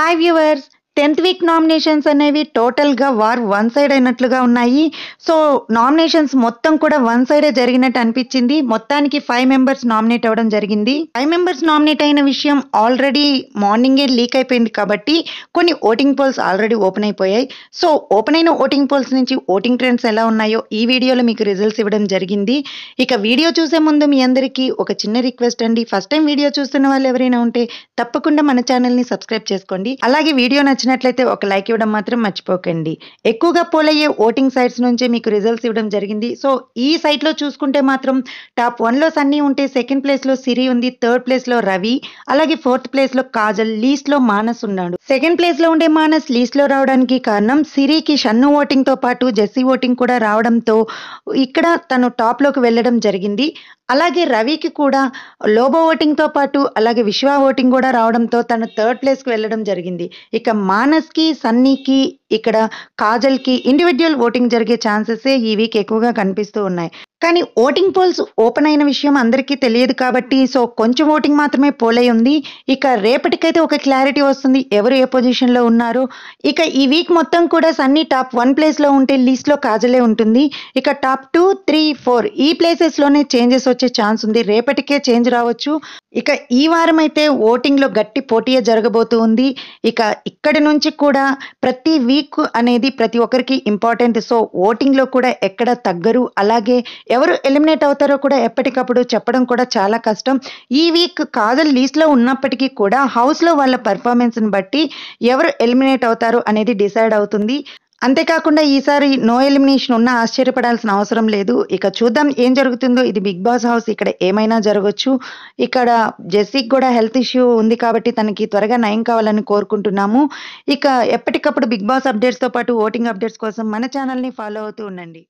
Hi viewers, tenth week nominations అనేవి టోటల్గా war one side అయినట్లుగా ఉన్నాయి సో నామినేషన్స్ మొత్తం కూడా వన్ సైడే జరిగినట్టు అనిపించింది మొత్తానికి ఫైవ్ మెంబర్స్ నామినేట్ అవ్వడం జరిగింది ఫైవ్ మెంబర్స్ నామినేట్ అయిన విషయం ఆల్రెడీ మార్నింగే లీక్ అయిపోయింది కాబట్టి కొన్ని ఓటింగ్ పోల్స్ ఆల్రెడీ ఓపెన్ అయిపోయాయి సో ఓపెన్ అయిన ఓటింగ్ పోల్స్ నుంచి ఓటింగ్ ట్రెండ్స్ ఎలా ఉన్నాయో ఈ వీడియోలో మీకు రిజల్ట్స్ ఇవ్వడం జరిగింది ఇక వీడియో చూసే ముందు మీ అందరికీ ఒక చిన్న రిక్వెస్ట్ అండి ఫస్ట్ టైం వీడియో చూస్తున్న వాళ్ళు ఎవరైనా ఉంటే తప్పకుండా మన ఛానల్ని సబ్స్క్రైబ్ చేసుకోండి అలాగే వీడియో నచ్చినట్లయితే ఒక లైక్ ఇవ్వడం మాత్రం మర్చిపోకండి ఎక్కువగా పోలయ్యే ఓటింగ్ సైట్స్ నుంచే మీకు రిజల్ట్స్ ఇవ్వడం జరిగింది సో ఈ సైట్లో చూసుకుంటే మాత్రం టాప్ వన్లో సన్నీ ఉంటే సెకండ్ ప్లేస్లో సిరి ఉంది థర్డ్ ప్లేస్లో రవి అలాగే ఫోర్త్ ప్లేస్లో కాజల్ లీస్ట్లో మానస్ ఉన్నాడు సెకండ్ ప్లేస్లో ఉండే మానస్ లీస్ట్లో రావడానికి కారణం సిరికి షన్ను ఓటింగ్తో పాటు జెస్సీ ఓటింగ్ కూడా రావడంతో ఇక్కడ తను టాప్లోకి వెళ్ళడం జరిగింది అలాగే రవికి కూడా లోబో ఓటింగ్తో పాటు అలాగే విశ్వ ఓటింగ్ కూడా రావడంతో తను థర్డ్ ప్లేస్కి వెళ్ళడం జరిగింది ఇక మానస్కి సన్నీకి ఇక్కడ కాజల్కి ఇండివిజువల్ ఓటింగ్ జరిగే ఛాన్సెసే ఈ వీక్ ఎక్కువగా కనిపిస్తూ ఉన్నాయి కానీ ఓటింగ్ పోల్స్ ఓపెన్ అయిన విషయం అందరికీ తెలియదు కాబట్టి సో కొంచెం ఓటింగ్ మాత్రమే పోలై ఉంది ఇక రేపటికైతే ఒక క్లారిటీ వస్తుంది ఎవరు ఏ పొజిషన్లో ఉన్నారు ఇక ఈ వీక్ మొత్తం కూడా సన్నీ టాప్ వన్ ప్లేస్లో ఉంటే లీస్ట్లో కాజలే ఉంటుంది ఇక టాప్ టూ త్రీ ఫోర్ ఈ ప్లేసెస్లోనే చేంజెస్ వచ్చే ఛాన్స్ ఉంది రేపటికే చేంజ్ రావచ్చు ఇక ఈ వారం అయితే ఓటింగ్లో గట్టి పోటీయే జరగబోతూ ఉంది ఇక ఇక్కడి నుంచి కూడా ప్రతి వీక్ అనేది ప్రతి ఒక్కరికి ఇంపార్టెంట్ సో ఓటింగ్లో కూడా ఎక్కడ తగ్గరు అలాగే ఎవరు ఎలిమినేట్ అవుతారో కూడా ఎప్పటికప్పుడు చెప్పడం కూడా చాలా కష్టం ఈ వీక్ కాజల్ లీస్ట్లో ఉన్నప్పటికీ కూడా హౌస్లో వాళ్ళ పర్ఫార్మెన్స్ని బట్టి ఎవరు ఎలిమినేట్ అవుతారు అనేది డిసైడ్ అవుతుంది అంతేకాకుండా ఈసారి నో ఎలిమినేషన్ ఉన్నా ఆశ్చర్యపడాల్సిన అవసరం లేదు ఇక చూద్దాం ఏం జరుగుతుందో ఇది బిగ్ బాస్ హౌస్ ఇక్కడ ఏమైనా జరగవచ్చు ఇక్కడ జెస్సీకి కూడా హెల్త్ ఇష్యూ ఉంది కాబట్టి తనకి త్వరగా నయం కావాలని కోరుకుంటున్నాము ఇక ఎప్పటికప్పుడు బిగ్ బాస్ అప్డేట్స్తో పాటు ఓటింగ్ అప్డేట్స్ కోసం మన ఛానల్ని ఫాలో అవుతూ ఉండండి